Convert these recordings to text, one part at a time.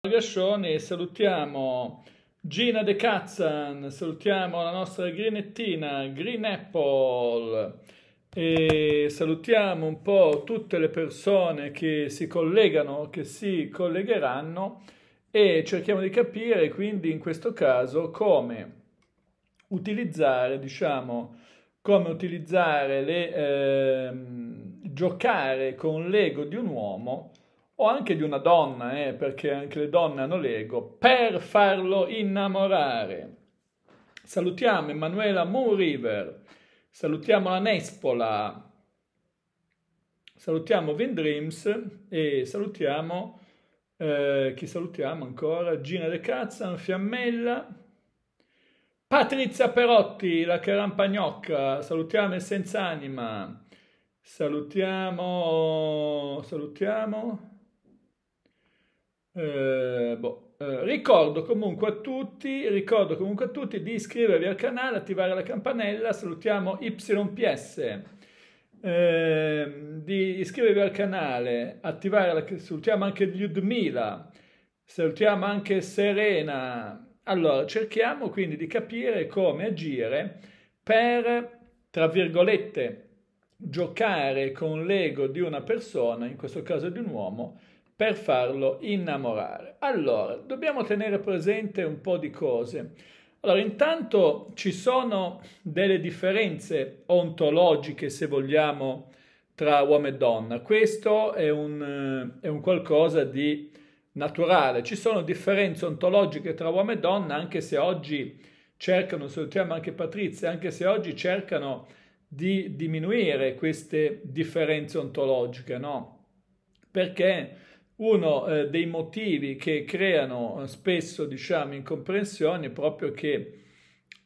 Gascione salutiamo Gina De Cazzan, salutiamo la nostra Greenettina, Green Apple e salutiamo un po' tutte le persone che si collegano, che si collegheranno e cerchiamo di capire quindi in questo caso come utilizzare, diciamo, come utilizzare le, eh, giocare con l'ego di un uomo o anche di una donna, eh, perché anche le donne hanno l'ego, per farlo innamorare. Salutiamo Emanuela Moonriver, salutiamo la Nespola, salutiamo Vindreams e salutiamo, eh, chi salutiamo ancora? Gina De Cazzan, Fiammella, Patrizia Perotti, la Carampagnocca, salutiamo il Anima, salutiamo, salutiamo... Eh, boh. eh, ricordo, comunque tutti, ricordo comunque a tutti di iscrivervi al canale, attivare la campanella, salutiamo YPS, eh, di iscrivervi al canale, attivare la, salutiamo anche Lyudmila, salutiamo anche Serena. Allora, cerchiamo quindi di capire come agire per, tra virgolette, giocare con l'ego di una persona, in questo caso di un uomo, per farlo innamorare. Allora, dobbiamo tenere presente un po' di cose. Allora, intanto ci sono delle differenze ontologiche, se vogliamo, tra uomo e donna. Questo è un, è un qualcosa di naturale. Ci sono differenze ontologiche tra uomo e donna, anche se oggi cercano, salutiamo anche Patrizia, anche se oggi cercano di diminuire queste differenze ontologiche, no? Perché uno eh, dei motivi che creano eh, spesso, diciamo, incomprensioni è proprio che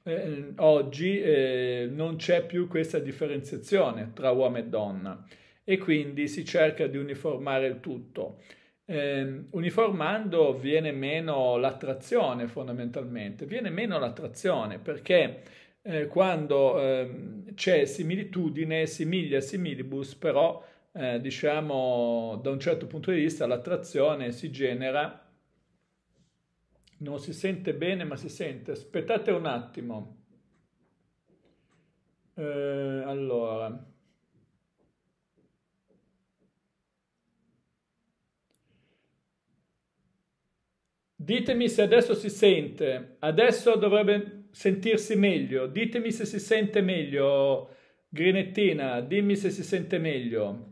eh, oggi eh, non c'è più questa differenziazione tra uomo e donna e quindi si cerca di uniformare il tutto. Eh, uniformando viene meno l'attrazione fondamentalmente, viene meno l'attrazione perché eh, quando ehm, c'è similitudine, similia similibus, però eh, diciamo, da un certo punto di vista l'attrazione si genera, non si sente bene, ma si sente. Aspettate un attimo. Eh, allora. Ditemi se adesso si sente, adesso dovrebbe sentirsi meglio, ditemi se si sente meglio, Grinettina, dimmi se si sente meglio.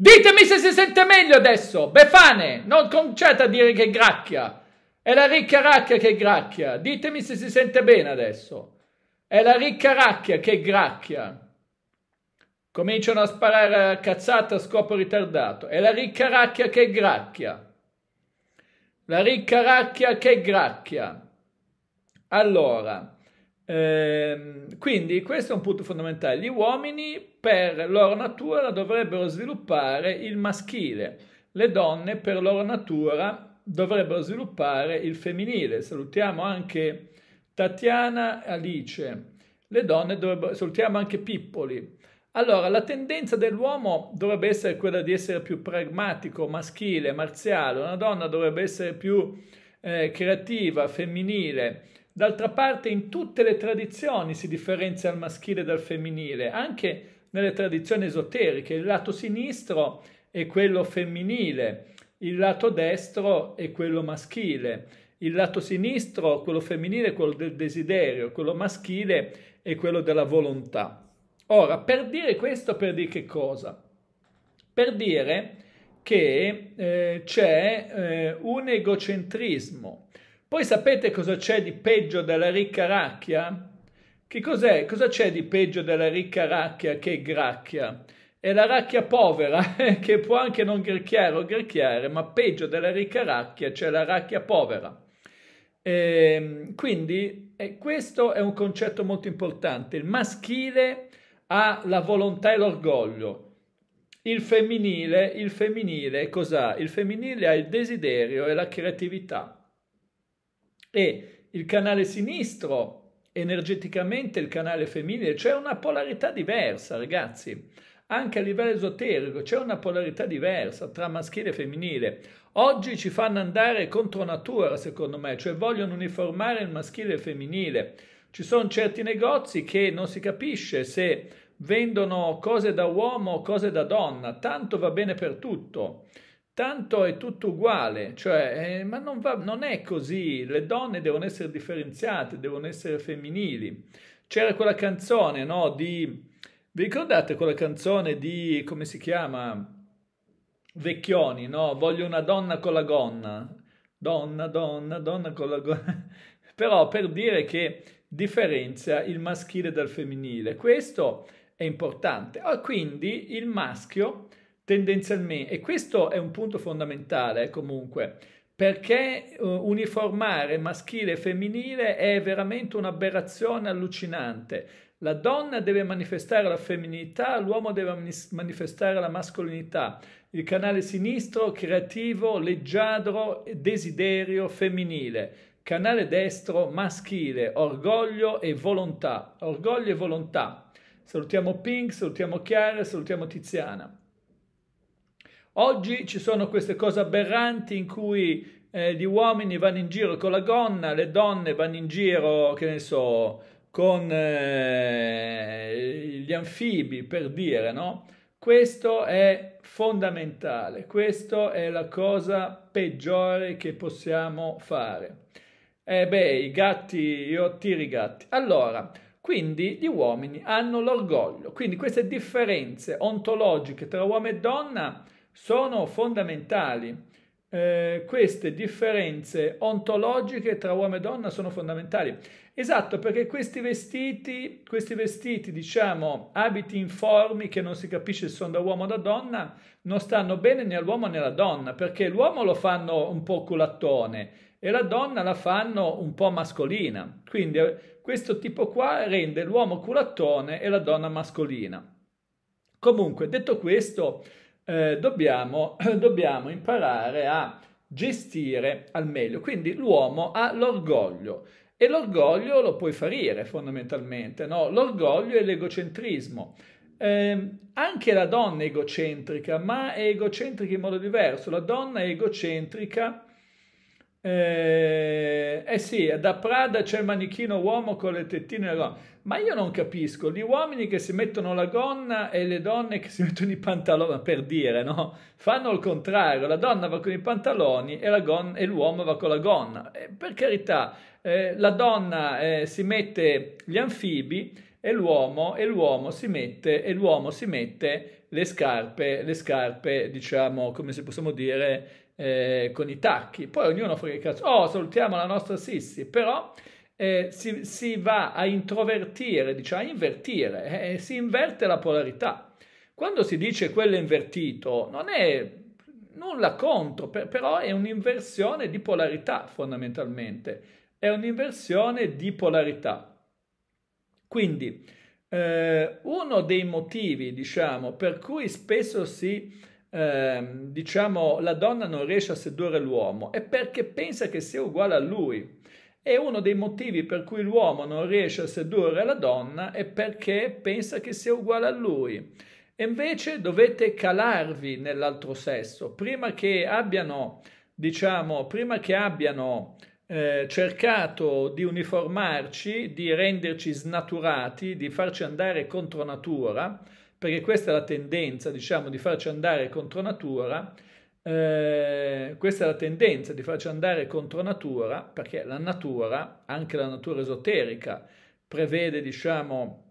Ditemi se si sente meglio adesso. Befane, non cominciate a dire che gracchia. È la ricca racchia che gracchia. Ditemi se si sente bene adesso. È la ricca racchia che gracchia. Cominciano a sparare a cazzata a scopo ritardato. È la ricca racchia che gracchia. La ricca racchia che gracchia. Allora. Ehm, quindi questo è un punto fondamentale. Gli uomini per loro natura dovrebbero sviluppare il maschile, le donne per loro natura dovrebbero sviluppare il femminile. Salutiamo anche Tatiana Alice. Le donne dovrebbero, salutiamo anche Pippoli. Allora, la tendenza dell'uomo dovrebbe essere quella di essere più pragmatico, maschile, marziale, una donna dovrebbe essere più eh, creativa, femminile, D'altra parte in tutte le tradizioni si differenzia il maschile dal femminile, anche nelle tradizioni esoteriche. Il lato sinistro è quello femminile, il lato destro è quello maschile. Il lato sinistro, quello femminile, è quello del desiderio, quello maschile è quello della volontà. Ora, per dire questo, per dire che cosa? Per dire che eh, c'è eh, un egocentrismo poi sapete cosa c'è di peggio della ricca racchia? Che cos'è? Cosa c'è di peggio della ricca racchia che gracchia? È la racchia povera eh, che può anche non gricchiare o gricchiare, ma peggio della ricca racchia c'è cioè la racchia povera. E ehm, quindi eh, questo è un concetto molto importante. Il maschile ha la volontà e l'orgoglio. Il femminile, il femminile cos'ha? Il femminile ha il desiderio e la creatività e il canale sinistro energeticamente il canale femminile, c'è una polarità diversa ragazzi, anche a livello esoterico c'è una polarità diversa tra maschile e femminile. Oggi ci fanno andare contro natura secondo me, cioè vogliono uniformare il maschile e il femminile. Ci sono certi negozi che non si capisce se vendono cose da uomo o cose da donna, tanto va bene per tutto tanto è tutto uguale, cioè, eh, ma non, va, non è così, le donne devono essere differenziate, devono essere femminili. C'era quella canzone, no, di... Vi ricordate quella canzone di, come si chiama? Vecchioni, no? Voglio una donna con la gonna. Donna, donna, donna con la gonna. Però per dire che differenzia il maschile dal femminile. Questo è importante. Ah, quindi il maschio tendenzialmente, e questo è un punto fondamentale comunque, perché eh, uniformare maschile e femminile è veramente un'aberrazione allucinante. La donna deve manifestare la femminilità, l'uomo deve manifestare la mascolinità. Il canale sinistro, creativo, leggiadro, desiderio, femminile. Canale destro, maschile, orgoglio e volontà. Orgoglio e volontà. Salutiamo Pink, salutiamo Chiara, salutiamo Tiziana. Oggi ci sono queste cose aberranti in cui eh, gli uomini vanno in giro con la gonna, le donne vanno in giro, che ne so, con eh, gli anfibi, per dire, no? Questo è fondamentale, questa è la cosa peggiore che possiamo fare. Eh beh, i gatti, io tiro i gatti. Allora, quindi gli uomini hanno l'orgoglio, quindi queste differenze ontologiche tra uomo e donna sono fondamentali. Eh, queste differenze ontologiche tra uomo e donna sono fondamentali. Esatto, perché questi vestiti, questi vestiti, diciamo, abiti informi che non si capisce se sono da uomo o da donna, non stanno bene né all'uomo né alla donna, perché l'uomo lo fanno un po' culattone e la donna la fanno un po' mascolina. Quindi eh, questo tipo qua rende l'uomo culattone e la donna mascolina. Comunque, detto questo, eh, dobbiamo, dobbiamo imparare a gestire al meglio. Quindi l'uomo ha l'orgoglio e l'orgoglio lo puoi farire fondamentalmente, no? L'orgoglio è l'egocentrismo. Eh, anche la donna è egocentrica, ma è egocentrica in modo diverso. La donna è egocentrica. Eh, eh sì, da Prada c'è il manichino uomo con le tettine. No. Ma io non capisco, gli uomini che si mettono la gonna e le donne che si mettono i pantaloni, per dire, no? Fanno il contrario, la donna va con i pantaloni e, gonna, e l'uomo va con la gonna. E eh, per carità, eh, la donna eh, si mette gli anfibi e l'uomo, e l'uomo si mette, e l'uomo si mette le scarpe, le scarpe, diciamo, come si possiamo dire, eh, con i tacchi. Poi ognuno fa che cazzo, oh, salutiamo la nostra Sissi, però eh, si, si, va a introvertire, diciamo, a invertire, eh, eh, si inverte la polarità. Quando si dice quello invertito non è nulla contro, per, però è un'inversione di polarità fondamentalmente, è un'inversione di polarità. Quindi eh, uno dei motivi, diciamo, per cui spesso si, eh, diciamo, la donna non riesce a sedurre l'uomo è perché pensa che sia uguale a lui. E uno dei motivi per cui l'uomo non riesce a sedurre la donna è perché pensa che sia uguale a lui. E invece dovete calarvi nell'altro sesso prima che abbiano, diciamo, prima che abbiano eh, cercato di uniformarci, di renderci snaturati, di farci andare contro natura, perché questa è la tendenza, diciamo, di farci andare contro natura eh, questa è la tendenza di farci andare contro natura, perché la natura, anche la natura esoterica, prevede, diciamo,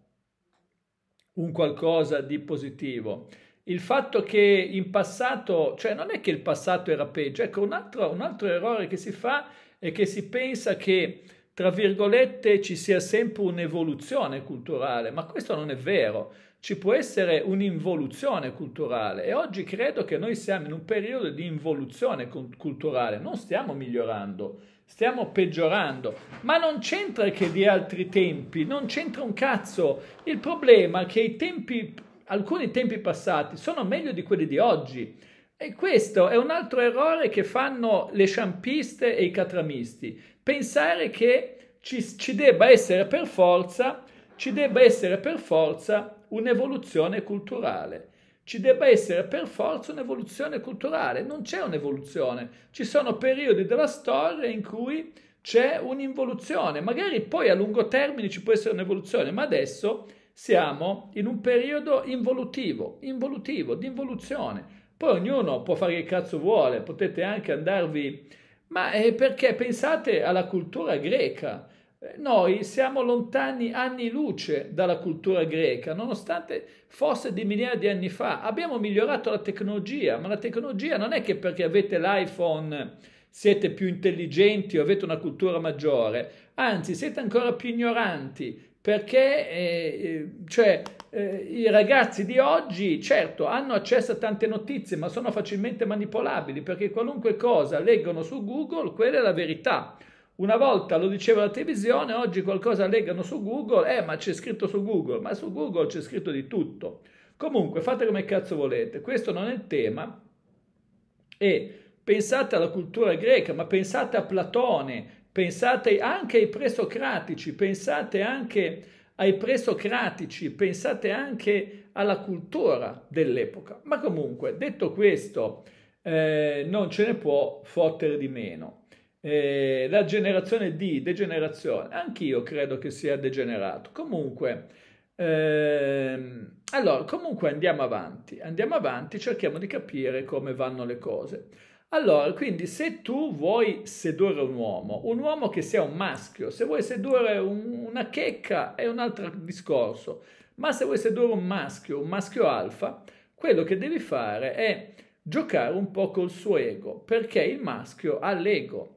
un qualcosa di positivo. Il fatto che in passato, cioè non è che il passato era peggio, ecco un altro, un altro errore che si fa è che si pensa che tra virgolette ci sia sempre un'evoluzione culturale, ma questo non è vero ci può essere un'involuzione culturale e oggi credo che noi siamo in un periodo di involuzione culturale, non stiamo migliorando, stiamo peggiorando, ma non c'entra che di altri tempi, non c'entra un cazzo. Il problema è che i tempi, alcuni tempi passati sono meglio di quelli di oggi. E questo è un altro errore che fanno le sciampiste e i catramisti, pensare che ci, ci debba essere per forza, ci debba essere per forza un'evoluzione culturale. Ci debba essere per forza un'evoluzione culturale, non c'è un'evoluzione, ci sono periodi della storia in cui c'è un'involuzione, magari poi a lungo termine ci può essere un'evoluzione, ma adesso siamo in un periodo involutivo, involutivo, di involuzione. Poi ognuno può fare che cazzo vuole, potete anche andarvi... Ma è perché pensate alla cultura greca? Eh, noi siamo lontani anni luce dalla cultura greca, nonostante fosse di migliaia di anni fa. Abbiamo migliorato la tecnologia, ma la tecnologia non è che perché avete l'iPhone siete più intelligenti o avete una cultura maggiore, anzi siete ancora più ignoranti perché eh, eh cioè, eh, i ragazzi di oggi, certo, hanno accesso a tante notizie, ma sono facilmente manipolabili perché qualunque cosa leggono su Google, quella è la verità. Una volta lo diceva la televisione, oggi qualcosa legano su Google, eh ma c'è scritto su Google, ma su Google c'è scritto di tutto. Comunque fate come cazzo volete, questo non è il tema e pensate alla cultura greca, ma pensate a Platone, pensate anche ai presocratici, pensate anche ai presocratici, pensate anche alla cultura dell'epoca. Ma comunque, detto questo, eh, non ce ne può fottere di meno eh, la generazione di degenerazione, anch'io credo che sia degenerato. Comunque, ehm, allora, comunque andiamo avanti, andiamo avanti, cerchiamo di capire come vanno le cose. Allora, quindi se tu vuoi sedurre un uomo, un uomo che sia un maschio, se vuoi sedurre un, una checca è un altro discorso, ma se vuoi sedurre un maschio, un maschio alfa, quello che devi fare è giocare un po' col suo ego, perché il maschio ha l'ego.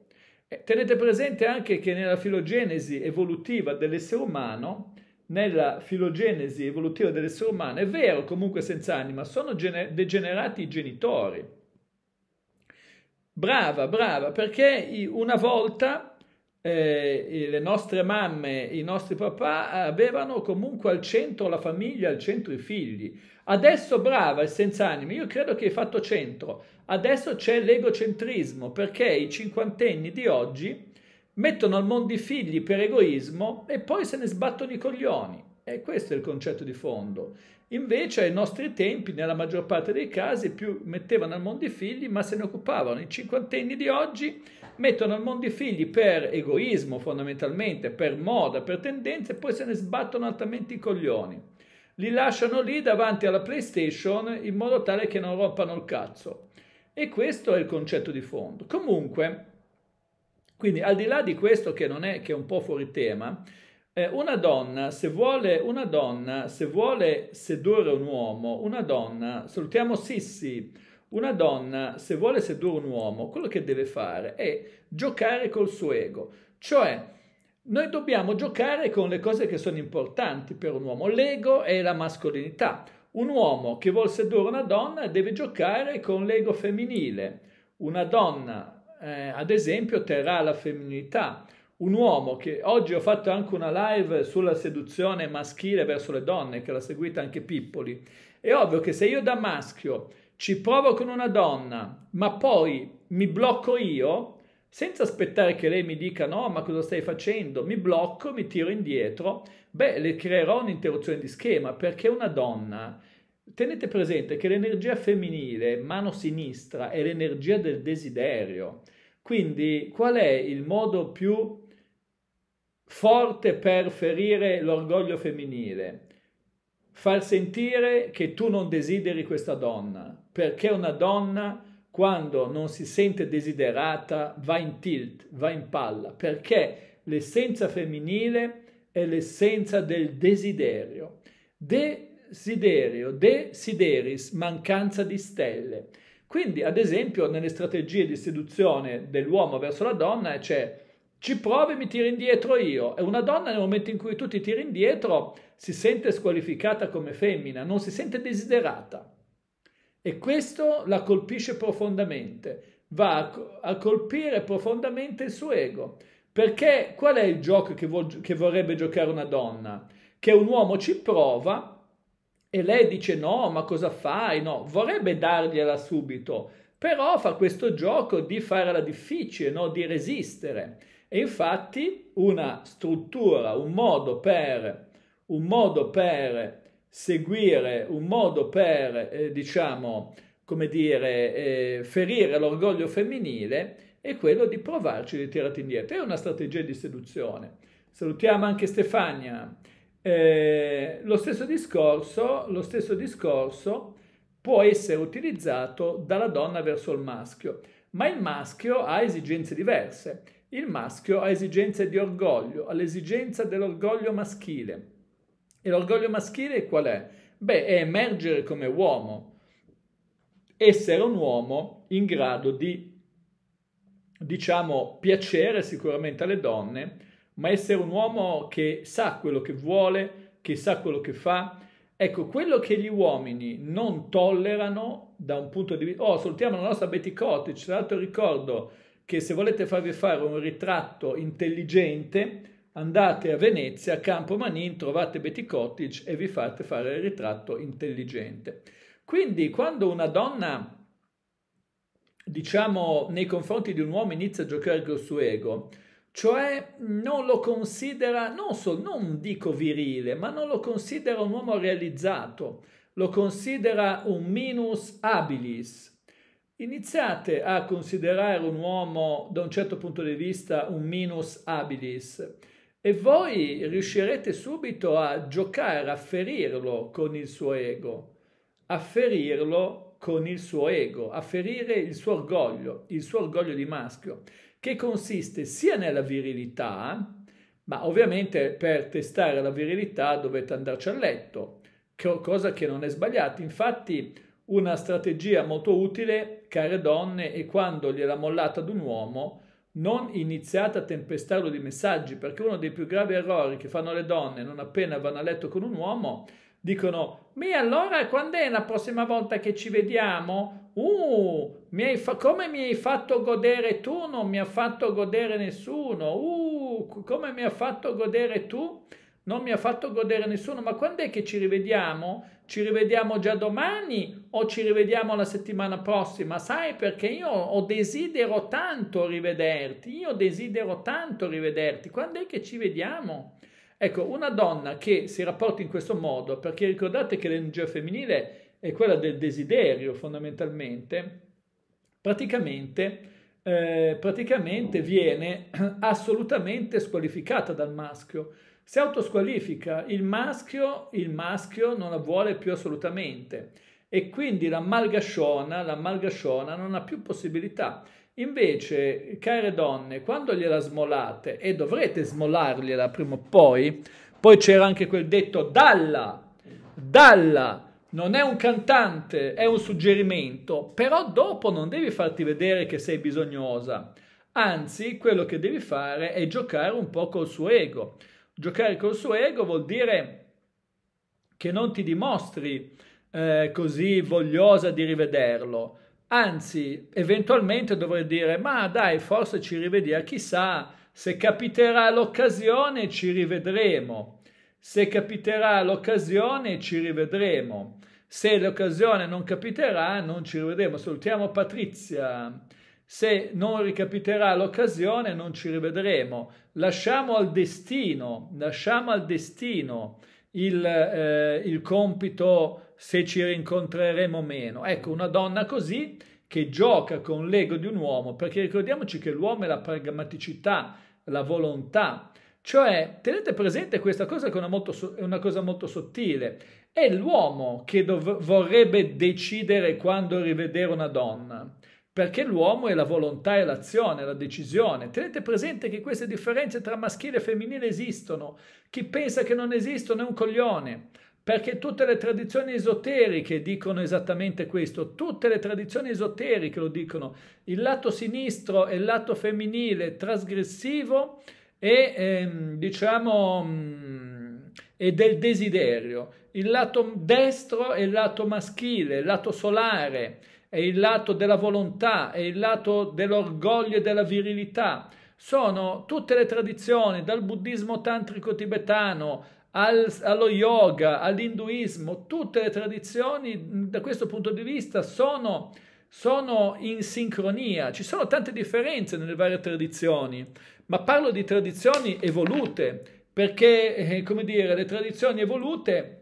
Eh, tenete presente anche che nella filogenesi evolutiva dell'essere umano, nella filogenesi evolutiva dell'essere umano, è vero comunque senza anima, sono degenerati i genitori. Brava, brava, perché una volta eh, le nostre mamme, i nostri papà avevano comunque al centro la famiglia, al centro i figli. Adesso brava e senza anime, io credo che hai fatto centro. Adesso c'è l'egocentrismo perché i cinquantenni di oggi mettono al mondo i figli per egoismo e poi se ne sbattono i coglioni. E questo è il concetto di fondo. Invece ai nostri tempi, nella maggior parte dei casi, più mettevano al mondo i figli ma se ne occupavano. I cinquantenni di oggi mettono al mondo i figli per egoismo fondamentalmente, per moda, per tendenze, e poi se ne sbattono altamente i coglioni. Li lasciano lì davanti alla PlayStation in modo tale che non rompano il cazzo. E questo è il concetto di fondo. Comunque, quindi al di là di questo che non è, che è un po' fuori tema, eh, una, donna, se vuole, una donna se vuole sedurre un uomo, una donna, salutiamo Sissi, una donna, se vuole sedurre un uomo, quello che deve fare è giocare col suo ego, cioè noi dobbiamo giocare con le cose che sono importanti per un uomo. L'ego è la mascolinità. Un uomo che vuole sedurre una donna deve giocare con l'ego femminile. Una donna, eh, ad esempio, terrà la femminilità. Un uomo che oggi ho fatto anche una live sulla seduzione maschile verso le donne, che l'ha seguita anche Pippoli. È ovvio che se io da maschio ci provo con una donna, ma poi mi blocco io, senza aspettare che lei mi dica no, ma cosa stai facendo? Mi blocco, mi tiro indietro, beh, le creerò un'interruzione di schema perché una donna, tenete presente che l'energia femminile, mano sinistra, è l'energia del desiderio. Quindi qual è il modo più forte per ferire l'orgoglio femminile? Far sentire che tu non desideri questa donna perché una donna quando non si sente desiderata va in tilt, va in palla, perché l'essenza femminile è l'essenza del desiderio. Desiderio, desideris, mancanza di stelle. Quindi, ad esempio, nelle strategie di seduzione dell'uomo verso la donna c'è ci provi mi tiro indietro io. E una donna nel momento in cui tu ti tiri indietro si sente squalificata come femmina, non si sente desiderata. E questo la colpisce profondamente, va a colpire profondamente il suo ego. Perché qual è il gioco che, vo- che vorrebbe giocare una donna? Che un uomo ci prova e lei dice no, ma cosa fai? No, vorrebbe dargliela subito, però fa questo gioco di fare la difficile, no? di resistere. E infatti una struttura, un modo per, un modo per seguire un modo per, eh, diciamo, come dire, eh, ferire l'orgoglio femminile è quello di provarci di tirarti indietro. È una strategia di seduzione. Salutiamo anche Stefania. Eh, lo, stesso discorso, lo stesso discorso può essere utilizzato dalla donna verso il maschio, ma il maschio ha esigenze diverse. Il maschio ha esigenze di orgoglio, ha l'esigenza dell'orgoglio maschile e l'orgoglio maschile qual è? Beh, è emergere come uomo, essere un uomo in grado di, diciamo, piacere sicuramente alle donne, ma essere un uomo che sa quello che vuole, che sa quello che fa. Ecco, quello che gli uomini non tollerano da un punto di vista... Oh, ascoltiamo la nostra Betty Cottage, tra l'altro ricordo che se volete farvi fare un ritratto intelligente andate a Venezia, a Campo Manin, trovate Betty Cottage e vi fate fare il ritratto intelligente. Quindi quando una donna, diciamo, nei confronti di un uomo inizia a giocare col suo ego, cioè non lo considera, non, so, non dico virile, ma non lo considera un uomo realizzato, lo considera un minus habilis. Iniziate a considerare un uomo da un certo punto di vista un minus habilis e voi riuscirete subito a giocare, a ferirlo con il suo ego, a ferirlo con il suo ego, a ferire il suo orgoglio, il suo orgoglio di maschio, che consiste sia nella virilità, ma ovviamente per testare la virilità dovete andarci a letto, cosa che non è sbagliata. Infatti una strategia molto utile, care donne, è quando gliela mollate ad un uomo, non iniziate a tempestarlo di messaggi, perché uno dei più gravi errori che fanno le donne non appena vanno a letto con un uomo, dicono, ma allora quando è la prossima volta che ci vediamo? Uh, mi fa- come mi hai fatto godere tu? Non mi ha fatto godere nessuno. Uh, come mi ha fatto godere tu? Non mi ha fatto godere nessuno. Ma quando è che ci rivediamo? Ci rivediamo già domani o ci rivediamo la settimana prossima, sai perché io desidero tanto rivederti, io desidero tanto rivederti, quando è che ci vediamo? Ecco, una donna che si rapporta in questo modo, perché ricordate che l'energia femminile è quella del desiderio fondamentalmente, praticamente, eh, praticamente viene assolutamente squalificata dal maschio si autosqualifica, il maschio, il maschio non la vuole più assolutamente e quindi la malgasciona, la malgasciona non ha più possibilità. Invece, care donne, quando gliela smolate, e dovrete smolargliela prima o poi, poi c'era anche quel detto dalla, dalla, non è un cantante, è un suggerimento, però dopo non devi farti vedere che sei bisognosa. Anzi, quello che devi fare è giocare un po' col suo ego. Giocare col suo ego vuol dire che non ti dimostri eh, così vogliosa di rivederlo. Anzi, eventualmente dovrei dire, ma dai, forse ci rivediamo, chissà, se capiterà l'occasione ci rivedremo. Se capiterà l'occasione ci rivedremo. Se l'occasione non capiterà, non ci rivedremo. Salutiamo Patrizia. Se non ricapiterà l'occasione, non ci rivedremo. Lasciamo al destino, lasciamo al destino il, eh, il compito se ci rincontreremo meno. Ecco, una donna così che gioca con l'ego di un uomo, perché ricordiamoci che l'uomo è la pragmaticità, la volontà. Cioè, tenete presente questa cosa che è una, molto, è una cosa molto sottile. È l'uomo che vorrebbe decidere quando rivedere una donna, perché l'uomo è la volontà e l'azione, la decisione. Tenete presente che queste differenze tra maschile e femminile esistono. Chi pensa che non esistono è un coglione perché tutte le tradizioni esoteriche dicono esattamente questo, tutte le tradizioni esoteriche lo dicono, il lato sinistro e il lato femminile trasgressivo e ehm, diciamo mh, mm, e del desiderio, il lato destro è il lato maschile, il lato solare, è il lato della volontà, è il lato dell'orgoglio e della virilità. Sono tutte le tradizioni, dal buddismo tantrico tibetano al, allo yoga, all'induismo, tutte le tradizioni mm, da questo punto di vista sono, sono in sincronia. Ci sono tante differenze nelle varie tradizioni, ma parlo di tradizioni evolute, perché, eh, come dire, le tradizioni evolute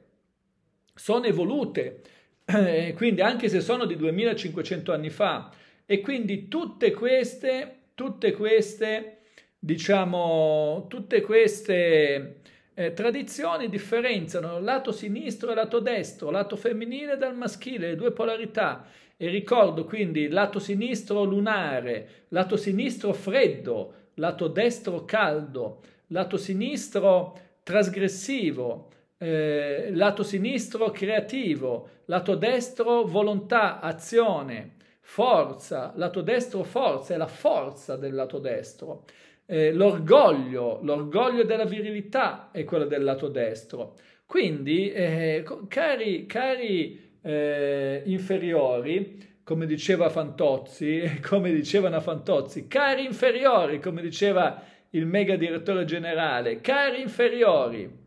sono evolute, eh, quindi anche se sono di 2500 anni fa, e quindi tutte queste, tutte queste, diciamo, tutte queste eh, tradizioni differenziano lato sinistro e lato destro, lato femminile dal maschile, le due polarità. E ricordo quindi lato sinistro lunare, lato sinistro freddo, lato destro caldo, lato sinistro trasgressivo, eh, lato sinistro creativo, lato destro volontà, azione, forza, lato destro forza, è la forza del lato destro eh, l'orgoglio, l'orgoglio della virilità è quello del lato destro. Quindi, eh, cari, cari eh, inferiori, come diceva Fantozzi, come dicevano Fantozzi, cari inferiori, come diceva il mega direttore generale, cari inferiori,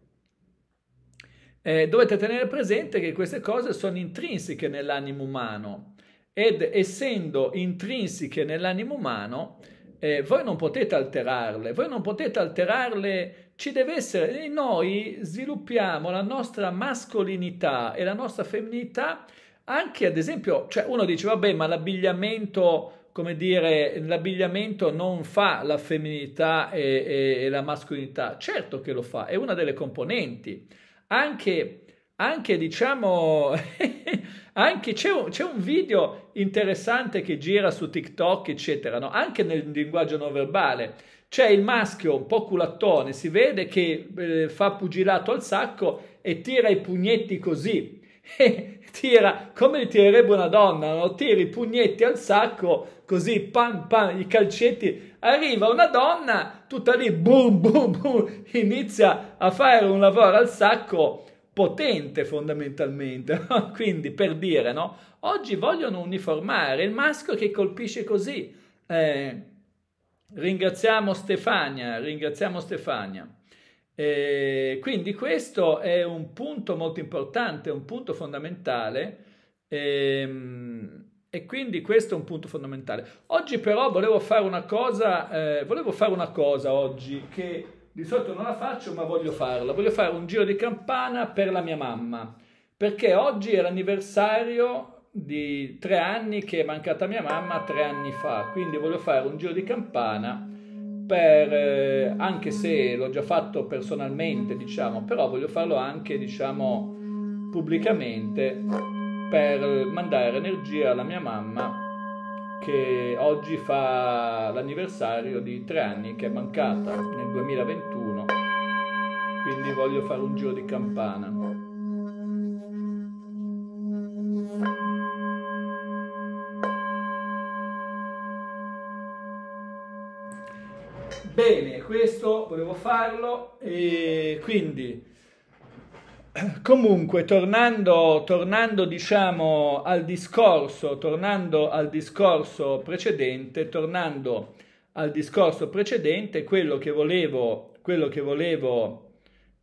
eh, dovete tenere presente che queste cose sono intrinseche nell'animo umano ed essendo intrinseche nell'animo umano, eh, voi non potete alterarle, voi non potete alterarle, ci deve essere, noi sviluppiamo la nostra mascolinità e la nostra femminità anche ad esempio, cioè uno dice vabbè ma l'abbigliamento come dire, l'abbigliamento non fa la femminità e, e, e, la mascolinità, certo che lo fa, è una delle componenti. Anche anche diciamo, anche c'è un, un, video interessante che gira su TikTok, eccetera, no? anche nel linguaggio non verbale. C'è il maschio un po' culattone, si vede che eh, fa pugilato al sacco e tira i pugnetti così. tira come li tirerebbe una donna, no? tira i pugnetti al sacco così, pam pam, i calcetti. Arriva una donna tutta lì, boom boom boom, inizia a fare un lavoro al sacco potente fondamentalmente, quindi per dire, no? Oggi vogliono uniformare il maschio che colpisce così. Eh, ringraziamo Stefania, ringraziamo Stefania. Eh, quindi questo è un punto molto importante, un punto fondamentale. Ehm, e quindi questo è un punto fondamentale. Oggi però volevo fare una cosa, eh, volevo fare una cosa oggi che di solito non la faccio, ma voglio farla. Voglio fare un giro di campana per la mia mamma, perché oggi è l'anniversario di tre anni che è mancata mia mamma tre anni fa, quindi voglio fare un giro di campana per, eh, anche se l'ho già fatto personalmente, diciamo, però voglio farlo anche, diciamo, pubblicamente per mandare energia alla mia mamma che oggi fa l'anniversario di tre anni che è mancata nel 2021, quindi voglio fare un giro di campana. Bene, questo volevo farlo e quindi Comunque, tornando, tornando diciamo, al, discorso, tornando al discorso precedente, tornando al discorso precedente, quello che volevo, quello che volevo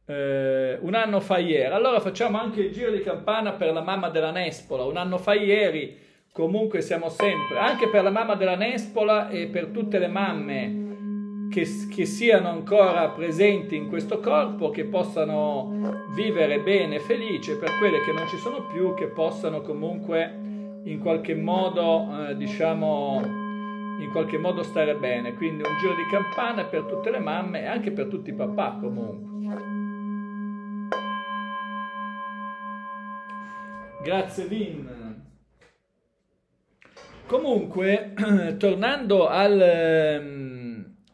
eh, un anno fa ieri. Allora facciamo anche il giro di campana per la mamma della Nespola. Un anno fa ieri, comunque siamo sempre, anche per la mamma della Nespola e per tutte le mamme che, che siano ancora presenti in questo corpo, che possano vivere bene, felice, per quelle che non ci sono più, che possano comunque in qualche modo, eh, diciamo, in qualche modo stare bene. Quindi un giro di campana per tutte le mamme e anche per tutti i papà comunque. Grazie Vin. Comunque, tornando al... Ehm,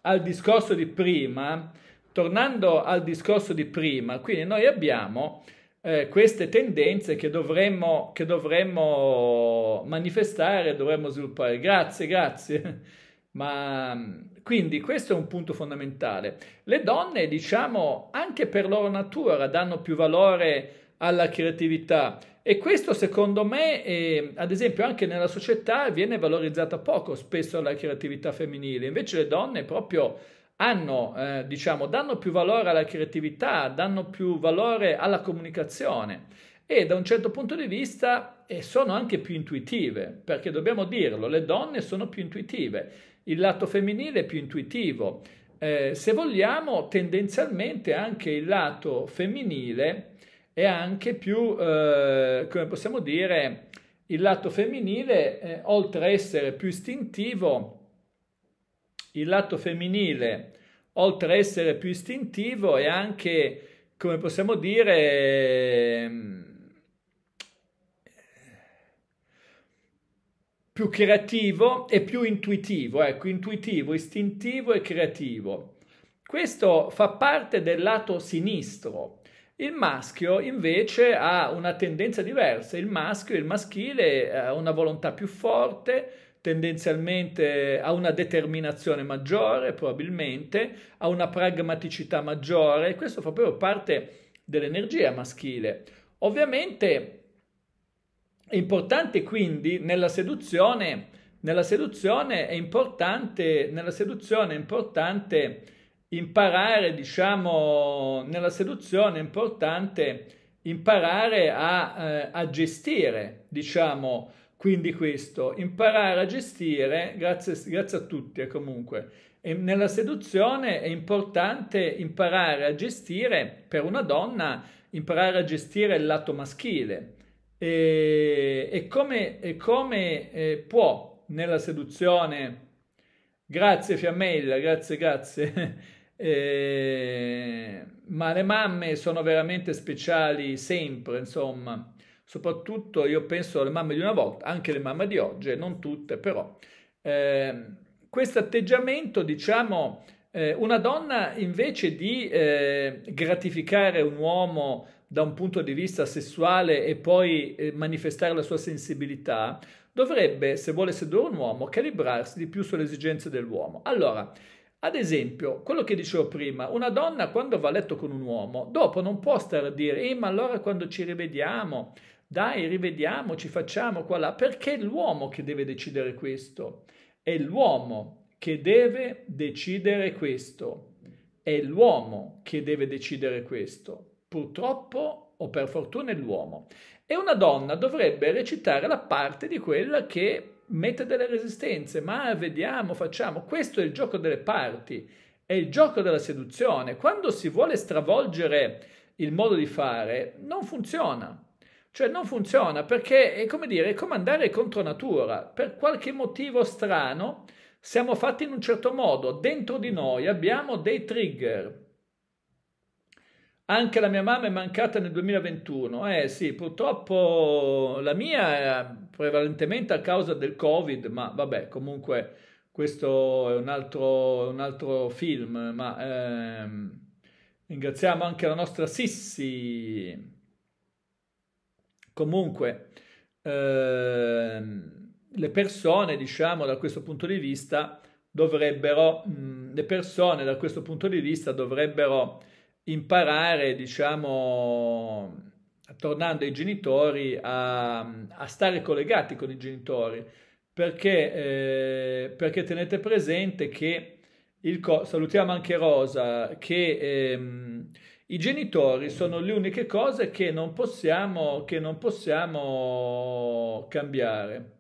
al discorso di prima, tornando al discorso di prima, quindi noi abbiamo eh, queste tendenze che dovremmo, che dovremmo manifestare, dovremmo sviluppare. Grazie, grazie. Ma quindi questo è un punto fondamentale. Le donne, diciamo, anche per loro natura danno più valore alla creatività. E questo secondo me, eh, ad esempio, anche nella società viene valorizzata poco spesso la creatività femminile, invece le donne proprio hanno, eh, diciamo, danno più valore alla creatività, danno più valore alla comunicazione e da un certo punto di vista eh, sono anche più intuitive, perché dobbiamo dirlo, le donne sono più intuitive, il lato femminile è più intuitivo. Eh, se vogliamo, tendenzialmente anche il lato femminile e anche più, eh, come possiamo dire, il lato femminile, eh, oltre a essere più istintivo, il lato femminile, oltre a essere più istintivo, è anche, come possiamo dire, ehm, più creativo e più intuitivo, ecco, intuitivo, istintivo e creativo. Questo fa parte del lato sinistro, il maschio invece ha una tendenza diversa, il maschio, e il maschile eh, ha una volontà più forte, tendenzialmente ha una determinazione maggiore, probabilmente, ha una pragmaticità maggiore, questo fa proprio parte dell'energia maschile. Ovviamente è importante quindi nella seduzione, nella seduzione è importante, nella seduzione è importante imparare, diciamo, nella seduzione è importante imparare a, eh, a gestire, diciamo, quindi questo, imparare a gestire, grazie, grazie a tutti eh, comunque, e nella seduzione è importante imparare a gestire, per una donna, imparare a gestire il lato maschile e, e come, e come eh, può nella seduzione, grazie Fiammella, grazie, grazie, eh, ma le mamme sono veramente speciali sempre, insomma, soprattutto io penso alle mamme di una volta, anche le mamme di oggi, non tutte però. Eh, questo atteggiamento, diciamo, eh, una donna invece di eh, gratificare un uomo da un punto di vista sessuale e poi eh, manifestare la sua sensibilità, dovrebbe, se vuole sedurre un uomo, calibrarsi di più sulle esigenze dell'uomo. Allora, ad esempio, quello che dicevo prima, una donna quando va a letto con un uomo, dopo non può stare a dire, eh, ma allora quando ci rivediamo, dai, rivediamo, ci facciamo qua là, perché è l'uomo che deve decidere questo, è l'uomo che deve decidere questo, è l'uomo che deve decidere questo, purtroppo o per fortuna è l'uomo. E una donna dovrebbe recitare la parte di quella che mette delle resistenze, ma vediamo, facciamo. Questo è il gioco delle parti, è il gioco della seduzione. Quando si vuole stravolgere il modo di fare, non funziona. Cioè non funziona perché è come dire, è come andare contro natura. Per qualche motivo strano siamo fatti in un certo modo. Dentro di noi abbiamo dei trigger, anche la mia mamma è mancata nel 2021. Eh sì, purtroppo la mia è prevalentemente a causa del Covid, ma vabbè, comunque questo è un altro, un altro film. Ma ehm, ringraziamo anche la nostra Sissi. Comunque, ehm, le persone, diciamo, da questo punto di vista dovrebbero, mh, le persone da questo punto di vista dovrebbero imparare, diciamo, tornando ai genitori, a, a stare collegati con i genitori, perché, eh, perché tenete presente che, il co- salutiamo anche Rosa, che ehm, i genitori sono le uniche cose che non possiamo, che non possiamo cambiare.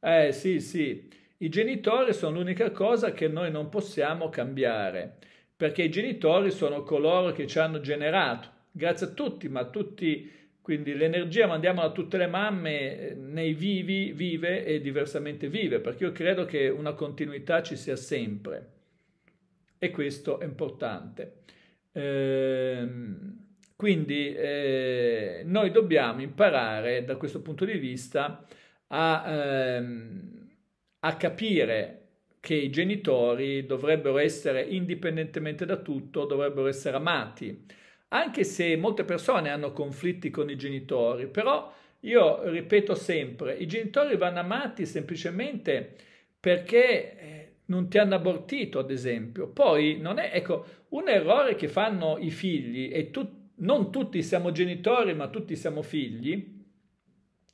Eh sì, sì, i genitori sono l'unica cosa che noi non possiamo cambiare perché i genitori sono coloro che ci hanno generato. Grazie a tutti, ma a tutti, quindi l'energia mandiamola a tutte le mamme, eh, nei vivi, vive e diversamente vive, perché io credo che una continuità ci sia sempre. E questo è importante. Ehm, quindi eh, noi dobbiamo imparare da questo punto di vista a, ehm, a capire che i genitori dovrebbero essere, indipendentemente da tutto, dovrebbero essere amati. Anche se molte persone hanno conflitti con i genitori, però io ripeto sempre, i genitori vanno amati semplicemente perché eh, non ti hanno abortito, ad esempio. Poi non è, ecco, un errore che fanno i figli, e tu, non tutti siamo genitori, ma tutti siamo figli,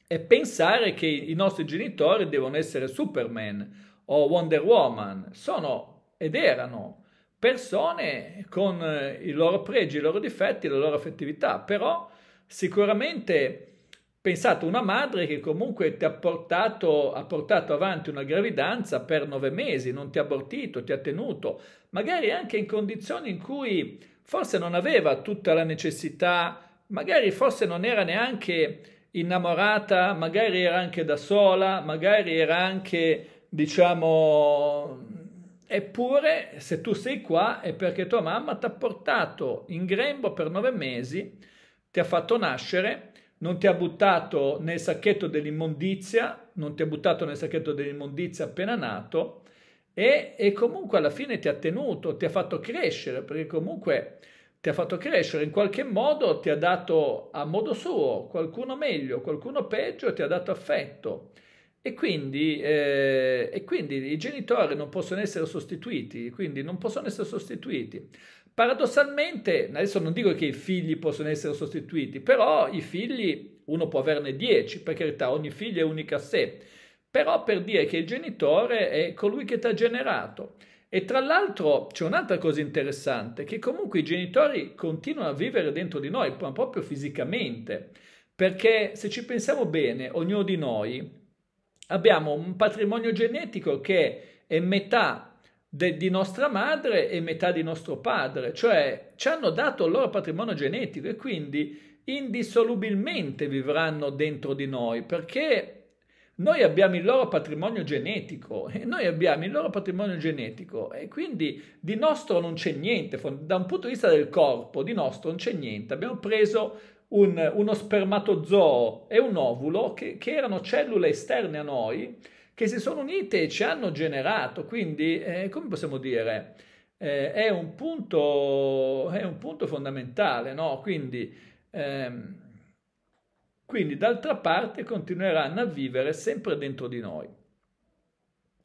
è pensare che i nostri genitori devono essere Superman o Wonder Woman, sono ed erano persone con eh, i loro pregi, i loro difetti, la loro affettività, però sicuramente pensate una madre che comunque ti ha portato, ha portato avanti una gravidanza per nove mesi, non ti ha abortito, ti ha tenuto, magari anche in condizioni in cui forse non aveva tutta la necessità, magari forse non era neanche innamorata, magari era anche da sola, magari era anche diciamo, eppure se tu sei qua è perché tua mamma ti ha portato in grembo per nove mesi, ti ha fatto nascere, non ti ha buttato nel sacchetto dell'immondizia, non ti ha buttato nel sacchetto dell'immondizia appena nato e, e comunque alla fine ti ha tenuto, ti ha fatto crescere, perché comunque ti ha fatto crescere, in qualche modo ti ha dato a modo suo, qualcuno meglio, qualcuno peggio, ti ha dato affetto. E quindi, eh, e quindi, i genitori non possono essere sostituiti, quindi non possono essere sostituiti. Paradossalmente, adesso non dico che i figli possono essere sostituiti, però i figli, uno può averne dieci, per carità, ogni figlio è unico a sé, però per dire che il genitore è colui che ti ha generato. E tra l'altro c'è un'altra cosa interessante, che comunque i genitori continuano a vivere dentro di noi, proprio fisicamente, perché se ci pensiamo bene, ognuno di noi abbiamo un patrimonio genetico che è metà de, di nostra madre e metà di nostro padre, cioè ci hanno dato il loro patrimonio genetico e quindi indissolubilmente vivranno dentro di noi perché noi abbiamo il loro patrimonio genetico e noi abbiamo il loro patrimonio genetico e quindi di nostro non c'è niente, da un punto di vista del corpo di nostro non c'è niente, abbiamo preso un, uno spermatozoo e un ovulo che, che, erano cellule esterne a noi che si sono unite e ci hanno generato. Quindi, eh, come possiamo dire, eh, è, un punto, è, un punto, fondamentale, no? Quindi, ehm, quindi d'altra parte continueranno a vivere sempre dentro di noi.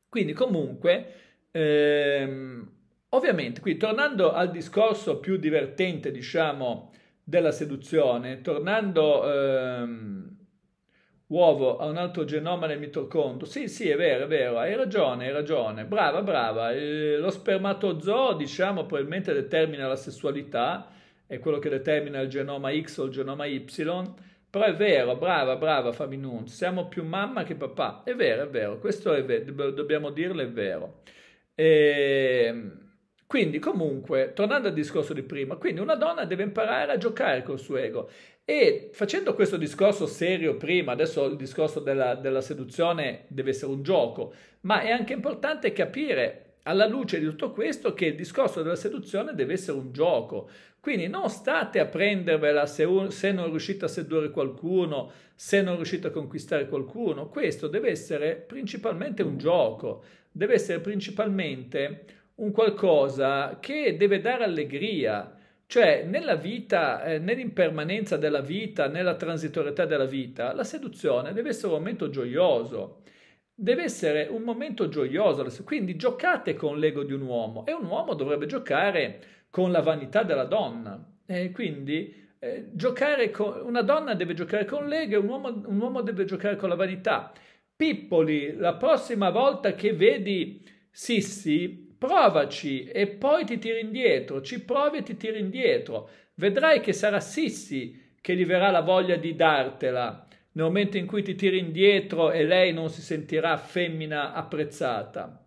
Quindi comunque, ehm, ovviamente, qui tornando al discorso più divertente, diciamo, della seduzione, tornando ehm, uovo a un altro genoma nel mitocondrio. Sì, sì, è vero, è vero, hai ragione, hai ragione. Brava, brava. Eh, lo spermatozoo, diciamo, probabilmente determina la sessualità, è quello che determina il genoma X o il genoma Y. Però è vero, brava, brava Faminun, siamo più mamma che papà. È vero, è vero, questo è vero, dobbiamo dirlo, è vero. E... Ehm, quindi comunque, tornando al discorso di prima, quindi una donna deve imparare a giocare col suo ego e facendo questo discorso serio prima, adesso il discorso della, della seduzione deve essere un gioco, ma è anche importante capire alla luce di tutto questo che il discorso della seduzione deve essere un gioco. Quindi non state a prendervela se, un, se, non riuscite a sedurre qualcuno, se non riuscite a conquistare qualcuno. Questo deve essere principalmente un gioco, deve essere principalmente un qualcosa che deve dare allegria, cioè nella vita, eh, nell'impermanenza della vita, nella transitorietà della vita, la seduzione deve essere un momento gioioso, deve essere un momento gioioso, quindi giocate con l'ego di un uomo e un uomo dovrebbe giocare con la vanità della donna. E quindi eh, giocare con, una donna deve giocare con l'ego e un uomo, un uomo deve giocare con la vanità. Pippoli, la prossima volta che vedi Sissi, provaci e poi ti tiri indietro, ci provi e ti tiri indietro. Vedrai che sarà Sissi che gli verrà la voglia di dartela nel momento in cui ti tiri indietro e lei non si sentirà femmina apprezzata.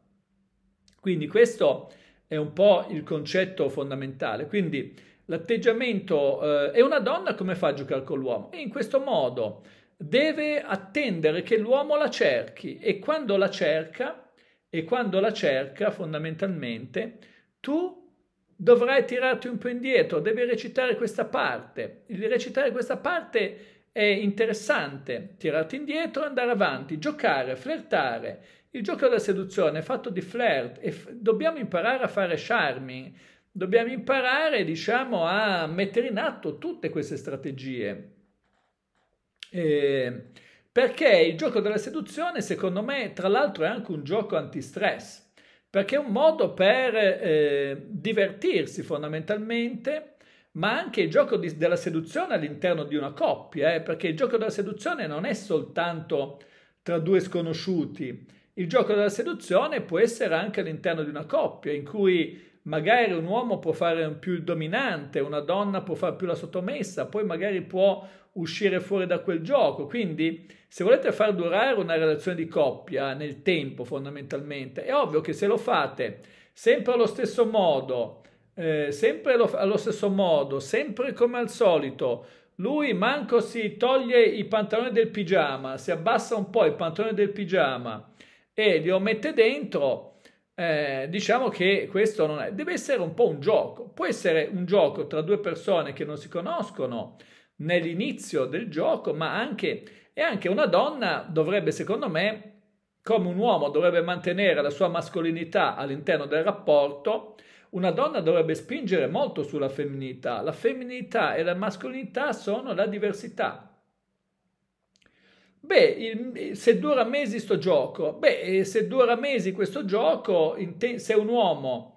Quindi questo è un po' il concetto fondamentale. Quindi l'atteggiamento eh, è una donna come fa a giocare con l'uomo? E in questo modo deve attendere che l'uomo la cerchi e quando la cerca e quando la cerca fondamentalmente tu dovrai tirarti un po' indietro, devi recitare questa parte. Il recitare questa parte è interessante, tirarti indietro, andare avanti, giocare, flirtare. Il gioco della seduzione è fatto di flirt e dobbiamo imparare a fare charming, dobbiamo imparare, diciamo, a mettere in atto tutte queste strategie. E perché il gioco della seduzione, secondo me, tra l'altro è anche un gioco antistress, perché è un modo per eh, divertirsi fondamentalmente ma anche il gioco di, della seduzione all'interno di una coppia, eh, perché il gioco della seduzione non è soltanto tra due sconosciuti, il gioco della seduzione può essere anche all'interno di una coppia in cui magari un uomo può fare più il dominante, una donna può fare più la sottomessa, poi magari può uscire fuori da quel gioco. Quindi, se volete far durare una relazione di coppia nel tempo, fondamentalmente, è ovvio che se lo fate sempre allo stesso modo, eh, sempre lo, allo stesso modo, sempre come al solito, lui manco si toglie i pantaloni del pigiama, si abbassa un po' i pantaloni del pigiama e li mette dentro. Eh, diciamo che questo non è, deve essere un po' un gioco. Può essere un gioco tra due persone che non si conoscono, nell'inizio del gioco, ma anche, e anche una donna dovrebbe, secondo me, come un uomo dovrebbe mantenere la sua mascolinità all'interno del rapporto, una donna dovrebbe spingere molto sulla femminilità. La femminilità e la mascolinità sono la diversità. Beh, il, se dura mesi questo gioco, beh, se dura mesi questo gioco, se un uomo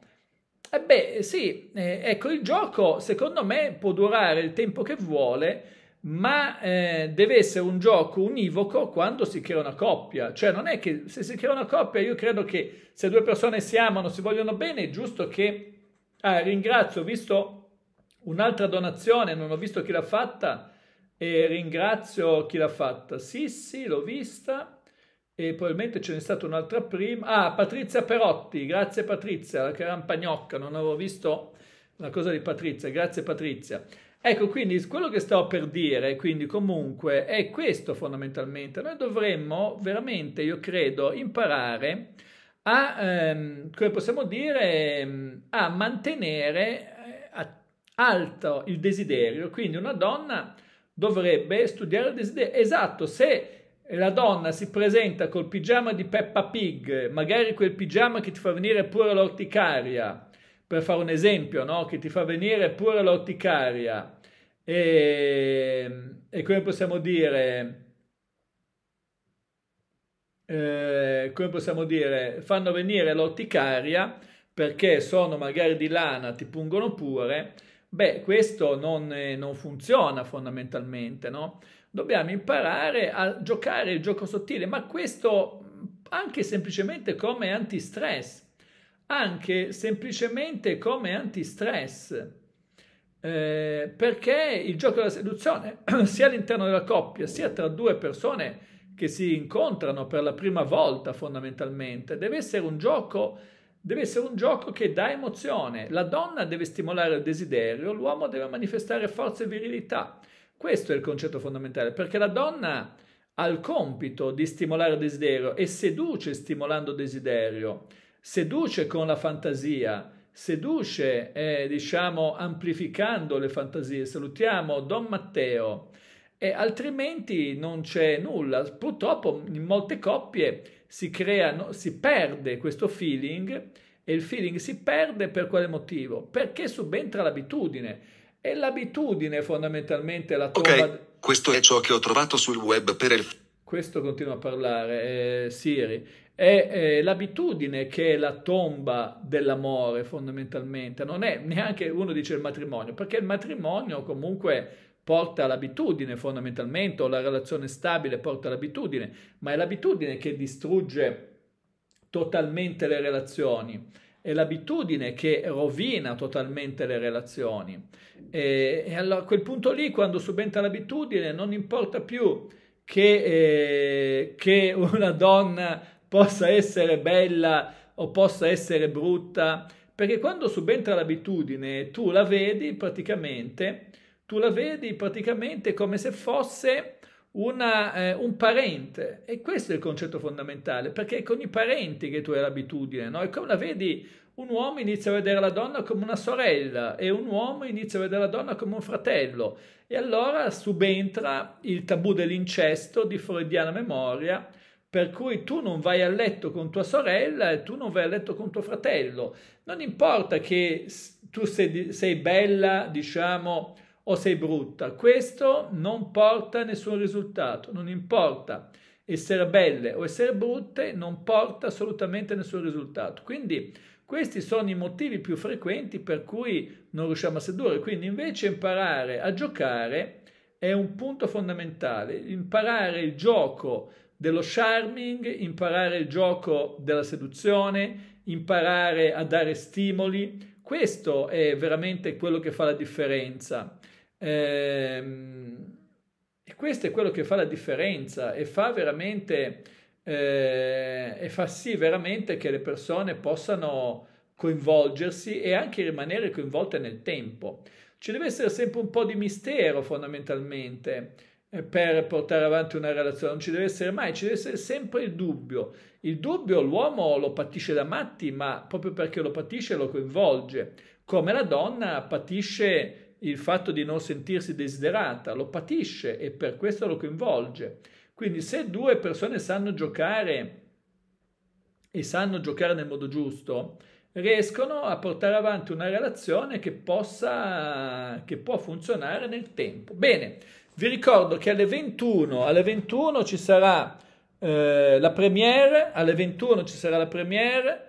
e eh beh, sì, eh, ecco, il gioco secondo me può durare il tempo che vuole, ma eh, deve essere un gioco univoco quando si crea una coppia. Cioè non è che se si crea una coppia, io credo che se due persone si amano, si vogliono bene, è giusto che... Ah, ringrazio, ho visto un'altra donazione, non ho visto chi l'ha fatta e ringrazio chi l'ha fatta. Sì, sì, l'ho vista e probabilmente ce n'è stata un'altra prima. Ah, Patrizia Perotti, grazie Patrizia, la campagnocca, non avevo visto una cosa di Patrizia, grazie Patrizia. Ecco, quindi quello che stavo per dire, quindi comunque, è questo fondamentalmente. Noi dovremmo veramente, io credo, imparare a, ehm, come possiamo dire, ehm, a mantenere eh, alto il desiderio. Quindi una donna dovrebbe studiare il desiderio. Esatto, se e la donna si presenta col pigiama di Peppa Pig, magari quel pigiama che ti fa venire pure l'orticaria, per fare un esempio, no? che ti fa venire pure l'orticaria. E, e come possiamo dire... Eh, come possiamo dire, fanno venire l'orticaria perché sono magari di lana, ti pungono pure, beh, questo non, eh, non funziona fondamentalmente, no? dobbiamo imparare a giocare il gioco sottile, ma questo anche semplicemente come antistress, anche semplicemente come antistress. Eh, perché il gioco della seduzione, sia all'interno della coppia, sia tra due persone che si incontrano per la prima volta fondamentalmente, deve essere un gioco, deve essere un gioco che dà emozione. La donna deve stimolare il desiderio, l'uomo deve manifestare forza e virilità. Questo è il concetto fondamentale, perché la donna ha il compito di stimolare il desiderio e seduce stimolando desiderio, seduce con la fantasia, seduce, eh, diciamo, amplificando le fantasie. Salutiamo Don Matteo. E altrimenti non c'è nulla. Purtroppo in molte coppie si, crea, si perde questo feeling e il feeling si perde per quale motivo? Perché subentra l'abitudine. È l'abitudine fondamentalmente la tua... Ok, questo è ciò che ho trovato sul web per il... Questo continua a parlare eh, Siri. È, è l'abitudine che è la tomba dell'amore fondamentalmente, non è neanche uno dice il matrimonio, perché il matrimonio comunque porta all'abitudine fondamentalmente, o la relazione stabile porta all'abitudine, ma è l'abitudine che distrugge totalmente le relazioni è l'abitudine che rovina totalmente le relazioni. E, e allora a quel punto lì, quando subentra l'abitudine, non importa più che, eh, che una donna possa essere bella o possa essere brutta, perché quando subentra l'abitudine tu la vedi praticamente, tu la vedi praticamente come se fosse una, eh, un parente. E questo è il concetto fondamentale, perché è con i parenti che tu hai l'abitudine, no? E come la vedi, un uomo inizia a vedere la donna come una sorella e un uomo inizia a vedere la donna come un fratello. E allora subentra il tabù dell'incesto di freudiana memoria, per cui tu non vai a letto con tua sorella e tu non vai a letto con tuo fratello. Non importa che tu sei, sei bella, diciamo o sei brutta. Questo non porta a nessun risultato, non importa. Essere belle o essere brutte non porta assolutamente a nessun risultato. Quindi questi sono i motivi più frequenti per cui non riusciamo a sedurre. Quindi invece imparare a giocare è un punto fondamentale. Imparare il gioco dello charming, imparare il gioco della seduzione, imparare a dare stimoli. Questo è veramente quello che fa la differenza. Ehm, e questo è quello che fa la differenza e fa veramente eh, e fa sì veramente che le persone possano coinvolgersi e anche rimanere coinvolte nel tempo. Ci deve essere sempre un po' di mistero fondamentalmente eh, per portare avanti una relazione, non ci deve essere mai, ci deve essere sempre il dubbio. Il dubbio l'uomo lo patisce da matti, ma proprio perché lo patisce lo coinvolge, come la donna patisce il fatto di non sentirsi desiderata, lo patisce e per questo lo coinvolge. Quindi se due persone sanno giocare e sanno giocare nel modo giusto, riescono a portare avanti una relazione che possa che può funzionare nel tempo. Bene, vi ricordo che alle 21, alle 21 ci sarà eh, la premiere, alle 21 ci sarà la premiere